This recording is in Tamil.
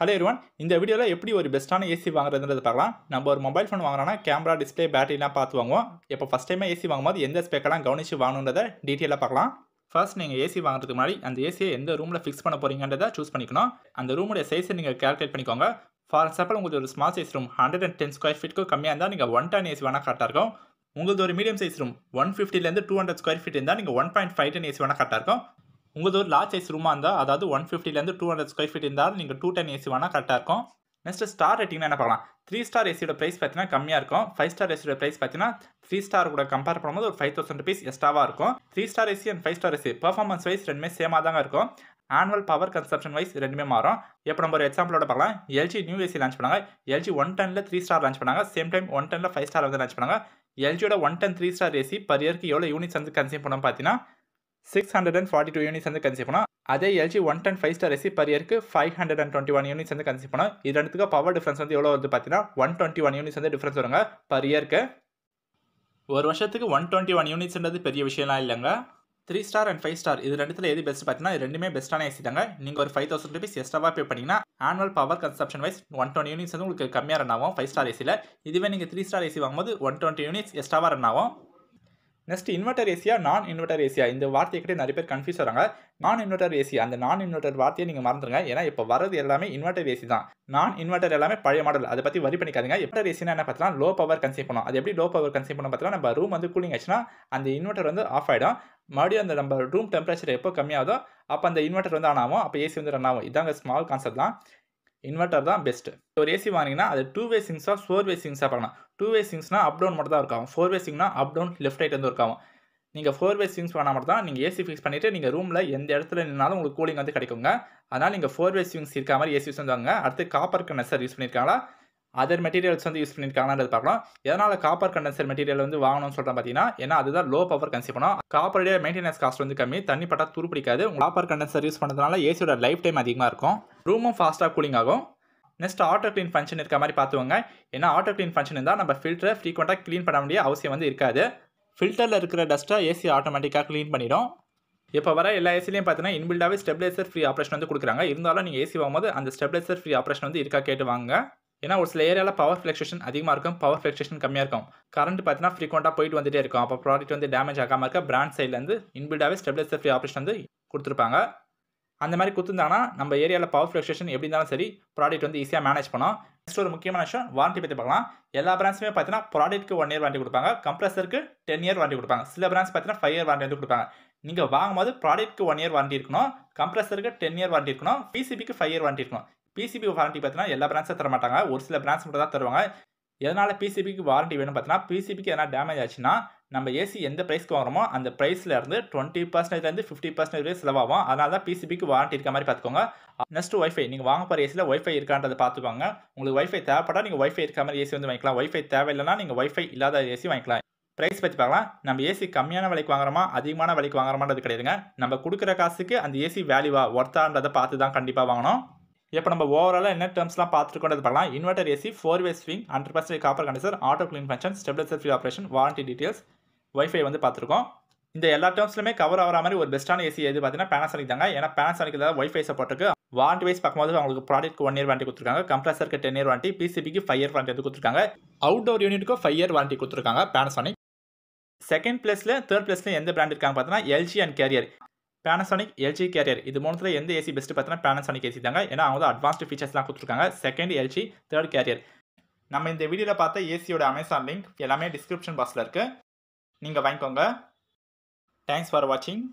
ஹலோ எருவன் இந்த வீடியோவில் எப்படி ஒரு பெஸ்ட்டான ஏசி வாங்குறதுன்றது பார்க்கலாம் நம்ம ஒரு மொபைல் ஃபோன் வாங்குறோம்னா கேமரா டிஸ்பிளே பேட்டரிலாம் பார்த்து வாங்குவோம் இப்போ ஃபஸ்ட் டைமே ஏசி வாங்கும்போது எந்த ஸ்பெக்கெல்லாம் கவனித்து வாங்கணுன்றதை டீட்டெயிலாக பார்க்கலாம் ஃபர்ஸ்ட் நீங்கள் ஏசி வாங்குறதுக்கு முன்னாடி அந்த ஏசியை எந்த ரூமில் ஃபிக்ஸ் பண்ண போகிறீங்கன்றதை சூஸ் பண்ணிக்கணும் அந்த ரூமுடைய சைஸை நீங்கள் கேல்குலேட் பண்ணிக்கோங்க ஃபார் எக்ஸாம்பிள் உங்களுக்கு ஒரு small size room hundred and ten square ஃபீட்டுக்கு கம்மியாக இருந்தால் நீங்கள் ஒன் டன் ஏசி வேணால் கரெக்டாக இருக்கும் உங்களுக்கு ஒரு மீடியம் சைஸ் ரூம் ஒன் ஃபிஃப்டிலேருந்து டூ ஹண்ட்ரட் ஸ்கொயர் ஃபீட் இருந்தால் நீங்கள் one point five ton AC வேணால் கரெக்டாக இருக்கும் உங்களுக்கு ஒரு லார்ஜ் சைஸ் ரூமாக இருந்தால் அதாவது ஒன் ஃபிஃப்டிலேருந்து டூ ஹண்ட்ரட் ஸ்கொயர் ஃபீட் இருந்தால் நீங்கள் டூ டென் ஏசி வேணால் கரெக்டாக இருக்கும் நெக்ஸ்ட் ஸ்டார் ரேட்டிங்னா என்ன பார்க்கலாம் த்ரீ ஸ்டார் ஏசியோட ப்ரைஸ் பார்த்தீங்கன்னா கம்மியாக இருக்கும் ஃபைவ் ஸ்டார் ஏசியோட ப்ரைஸ் பார்த்தீங்கன்னா த்ரீ ஸ்டார் கூட கம்பேர் பண்ணும்போது ஒரு ஃபைவ் தௌசண்ட் ருபீஸ் எக்ஸ்ட்ராவாக இருக்கும் three star AC and five star AC performance wise ரெண்டுமே சேமாக தாங்க இருக்கும் ஆனுவல் பவர் கன்சப்ஷன் வைஸ் ரெண்டுமே மாறும் இப்போ நம்ம ஒரு எக்ஸாம்பிளோட பார்க்கலாம் எல்ஜி நியூ ஏசி லான்ச் பண்ணாங்க எல்ஜி ஒன் டெனில் த்ரீ ஸ்டார் லான்ச் பண்ணாங்க சேம் டைம் ஒன் டென்ல ஃபைவ் ஸ்டார் வந்து லான்ச் பண்ணாங்க எல்ஜியோட one ton three star AC per இயர்க்கு எவ்வளோ யூனிட்ஸ் வந்து கன்சியூம் பண்ணோம் பார்த்தீங்கன்னா six hundred and forty two units வந்து கன்சியூம் பண்ணோம் அதே LG one ton five star AC per இயருக்கு five hundred and twenty one units வந்து கன்சியூம் பண்ணோம் இது ரெண்டுத்துக்கு பவர் டிஃப்ரென்ஸ் வந்து எவ்வளோ வந்து பார்த்தீங்கன்னா ஒன் டுவெண்ட்டி ஒன் யூனிட்ஸ் வந்து டிஃப்ரென்ஸ் வருங்க பர் இயருக்கு ஒரு வருஷத்துக்கு ஒன் டுவெண்ட்டி ஒன் யூனிட்ஸ்ன்றது பெரிய விஷயம்லாம் இல்லைங்க three star and five star இது ரெண்டுத்தில் எது பெஸ்ட் பார்த்தீங்கன்னா ரெண்டுமே பெஸ்ட்டான ஏசி தாங்க நீங்கள் ஒரு ஃபைவ் தௌசண்ட் ருபீஸ் எக்ஸ்ட்ராவாக பே பண்ணிங்கன்னா annual power consumption wise one twenty units வந்து உங்களுக்கு கம்மியாக ரன் ஆகும் ஃபைவ் ஸ்டார் ஏசியில் இதுவே நீங்கள் த்ரீ ஸ்டார் ஏசி வாங்கும்போது ஒன் டுவெண்ட்டி யூனிட்ஸ் எக்ஸ்ட்ராவாக ரன் ஆகும் நெக்ஸ்ட் இன்வெர்டர் ஏசியா நான் இன்வெர்டர் ஏசியா இந்த வார்த்தையை கிட்டே நிறைய பேர் கன்ஃபியூஸ் வராங்க நான் இன்வெர்டர் ஏசி அந்த நான் இன்வெர்டர் வார்த்தையை நீங்கள் மறந்துடுங்க ஏன்னா இப்போ வரது எல்லாமே இன்வெர்டர் ஏசி தான் நான் இன்வெர்டர் எல்லாமே பழைய மாடல் அதை பற்றி வரி பண்ணிக்காதீங்க இன்வெர்டர் ஏசினா என்ன பார்த்தீங்கன்னா லோ பவர் கன்சியூம் பண்ணும் அது எப்படி லோ பவர் கன்சியூம் பண்ண பார்த்தீங்கன்னா நம்ம ரூம் வந்து கூலிங் ஆச்சுன்னா அந்த இன்வெர்டர் வந்து ஆஃப் ஆகிடும் மறுபடியும் அந்த நம்ம ரூம் டெம்பரேச்சர் எப்போ கம்மியாகுதோ அப்போ அந்த இன்வெர்டர் வந்து ஆன் ஆகும் அப்போ ஏசி வந்து ரன் ஆகும் இதாங்க ஸ்மால் கான்செப்ட் தான் இன்வெர்டர் தான் பெஸ்ட்டு ஒரு ஏசி வாங்கினீங்கன்னா அது டூ வே சிங்ஸாக ஃபோர் வே சிங்ஸாக பண்ணலாம் டூ வே சிங்ஸ்னா அப் டவுன் மட்டும் தான் இருக்கும் ஃபோர் வே சிங்னா அப் டவுன் லெஃப்ட் ரைட் வந்து இருக்காகும் நீங்கள் ஃபோர் வே சிங்ஸ் பண்ணால் மட்டும் தான் நீங்கள் ஏசி ஃபிக்ஸ் பண்ணிவிட்டு நீங்கள் ரூமில் எந்த இடத்துல நின்னாலும் உங்களுக்கு கூலிங் வந்து கிடைக்குங்க அதனால் நீங்கள் ஃபோர் வே சிங்ஸ் இருக்க மாதிரி ஏசி யூஸ் பண்ணுவாங்க அடுத்து காப்பர் கண்டென்சர் யூஸ் பண்ணியிருக்காங்களா அதர் மெட்டீரியல்ஸ் வந்து யூஸ் பண்ணியிருக்காங்கன்றது பார்க்கலாம் எதனால் காப்பர் கண்டென்சர் மெட்டீரியல் வந்து வாங்கணும்னு சொல்கிறேன் பார்த்தீங்கன்னா ஏன்னா அதுதான் லோ பவர் கன்சியூ பண்ணணும் காப்பருடைய மெயின்டெனன்ஸ் காஸ்ட் வந்து கம்மி தண்ணி பட்டா துருப்பிடிக்காது காப்பர் கண்டென்சர் யூஸ் பண்ணுறதுனால ஏசியோட லைஃப் டைம் அதிகமாக இருக்கும் ரூமும் ஃபாஸ்ட்டாக கூலிங் ஆகும் நெக்ஸ்ட் ஆட்டோ க்ளீன் ஃபங்க்ஷன் இருக்க மாதிரி பார்த்துவோங்க ஏன்னா ஆட்டோ க்ளீன் ஃபங்க்ஷன் இருந்தால் நம்ம ஃபில்டரை ஃப்ரீக்வெண்ட்டாக க்ளீன் பண்ண வேண்டிய அவசியம் வந்து இருக்காது ஃபில்டரில் இருக்கிற டஸ்ட்டை ஏசி ஆட்டோமேட்டிக்காக க்ளீன் பண்ணிடும் இப்போ வர எல்லா ஏசிலையும் பார்த்தீங்கன்னா இன்பில்டாகவே ஸ்டெப்லைசர் ஃப்ரீ ஆப்ரேஷன் வந்து கொடுக்குறாங்க இருந்தாலும் நீங்கள் ஏசி வாங்கும்போது அந்த ஸ்டெப்லைசர் ஃப்ரீ ஆப்ரேஷன் வந்து இருக்கா கேட்டு வாங்க ஏன்னா ஒரு சில ஏரியாவில் பவர் ஃப்ளெக்ஷேஷன் அதிகமாக இருக்கும் பவர் ஃப்ளக்ஷேஷன் கம்மியாக இருக்கும் கரண்ட் பார்த்தீங்கன்னா ஃப்ரீக்வெண்ட்டாக போயிட்டு வந்துட்டே இருக்கும் அப்போ ப்ராடக்ட் வந்து டேமேஜ் ஆகாமல் இருக்க பிராண்ட் சைட்லேருந்து இன்பில்டாகவே ஸ்டெப்லைசர் ஃப்ரீ ஆப்ரேஷன் வந்து கொடுத்துருப்பாங்க அந்த மாதிரி குத்துந்தாங்கன்னா நம்ம ஏரியாவில் பவர் ஃப்ளக்ஷேஷன் எப்படி இருந்தாலும் சரி ப்ராடக்ட் வந்து ஈஸியாக மேனேஜ் பண்ணோம் நெக்ஸ்ட் ஒரு முக்கியமான விஷயம் வாரண்டி பற்றி பார்க்கலாம் எல்லா பிராண்ட்ஸுமே பார்த்தீங்கன்னா ப்ராடக்ட்டுக்கு ஒன் இயர் வாரண்டி கொடுப்பாங்க கம்ப்ரஸருக்கு டென் இயர் வாரண்டி கொடுப்பாங்க சில பிராண்ட்ஸ் பார்த்தீங்கன்னா ஃபைவ் இயர் வாரண்டி வந்து கொடுப்பாங்க நீங்கள் வாங்கும்போது ப்ராடக்ட்டுக்கு ஒன் இயர் வாரண்டி இருக்கணும் கம்ப்ரஸருக்கு டென் இயர் வாரண்டி இருக்கணும் பிசிபிக்கு ஃபைவ் இயர் வாரண்டி இருக்கணும் பிசிபி வாரண்டி பார்த்தீங்கன்னா எல்லா பிராண்ட்ஸும் தர மாட்டாங்க ஒரு சில பிராண்ட்ஸ் மட்டும் தான் தருவாங்க எதனால் பிசிபிக்கு வாரண்டி வேணும் பார்த்தீங்கன்னா பிசிபிக்கு எதனா டேமேஜ் ஆச்சுன்னா நம்ம ஏசி எந்த ப்ரைஸ்க்கு வாங்குறோமோ அந்த ப்ரைஸில் இருந்து டுவெண்ட்டி பர்சன்டேஜ்லேருந்து ஃபிஃப்டி பர்சன்டேஜ் வரை செலவாகும் அதனால தான் பிசிபிக்கு வாரண்டி இருக்க மாதிரி பார்த்துக்கோங்க நெக்ஸ்ட் ஒய்ஃபை நீங்கள் வாங்க போகிற ஏசியில் ஒய்ஃபை இருக்கான்றதை பார்த்துக்கோங்க உங்களுக்கு ஒய்ஃபை தேவைப்பட்டால் நீங்கள் ஒய்ஃபை இருக்க மாதிரி ஏசி வந்து வாங்கிக்கலாம் ஒய்ஃபை தேவையில்லைனா நீங்கள் ஒய்ஃபை இல்லாத ஏசி வாங்கிக்கலாம் ப்ரைஸ் பற்றி பார்க்கலாம் நம்ம ஏசி கம்மியான விலைக்கு வாங்குறோமா அதிகமான விலைக்கு வாங்குறோமான்றது கிடையாதுங்க நம்ம கொடுக்குற காசுக்கு அந்த ஏசி வேல்யூவா ஒர்த்தான்றதை பார்த்து தான் கண்டிப்பாக வாங்கணும் இப்போ நம்ம ஓவராலாக என்ன டேர்ம்ஸ்லாம் பார்த்துட்டு பார்க்கலாம் inverter AC four way swing hundred percent copper condenser auto clean function stabiliser ஃபில் ஆப்ரேஷன் வாரண்டி டீட்டெயில்ஸ் ஒய்ஃபை வந்து பார்த்துருக்கோம் இந்த எல்லா டேர்ம்ஸ்லுமே கவர் ஆகிற மாதிரி ஒரு பெஸ்ட்டான ஏசி எது பார்த்தீங்கன்னா பேனாசானிக் தாங்க ஏன்னா பேனாசானிக் தான் ஒய்ஃபை சப்போர்ட்டுக்கு வாரண்டி வைஸ் பார்க்கும்போது அவங்களுக்கு ப்ராடக்ட் ஒன் இயர் வாரண்டி கொடுத்துருக்காங்க கம்ப்ரஸருக்கு டென் இயர் வாரண்டி பிசிபிக்கு ஃபைவ் இயர் வாரண்டி வந்து கொடுத்துருக்காங்க அவுட்டோர் யூனிட்டுக்கு ஃபைவ் இயர் வாரண்டி கொடுத்துருக்காங்க பேனாசானிக் செகண்ட் பிளேஸில் தேர்ட் பிளேஸில் எந்த பிராண்ட் இருக்காங்க பார்த்தீங்கன்னா LG and Carrier Panasonic LG Carrier இது மூணுத்தில் எந்த ஏசி பெஸ்ட்டு பார்த்தீங்கன்னா பேனசானிக் ஏசி தாங்க ஏன்னா அவங்க தான் அட்வான்ஸ்டு ஃபீச்சர்ஸ்லாம் கொடுத்துருக்காங்க செகண்ட் எல்ஜி தேர்ட் கேரியர் நம்ம இந்த வீடியோவில் பார்த்த ஏசியோட அமேசான் லிங்க் எல்லாமே டிஸ்கிரிப்ஷன் பாக்ஸில் இருக்குது நீங்கள் வாங்கிக்கோங்க தேங்க்ஸ் ஃபார் வாட்சிங்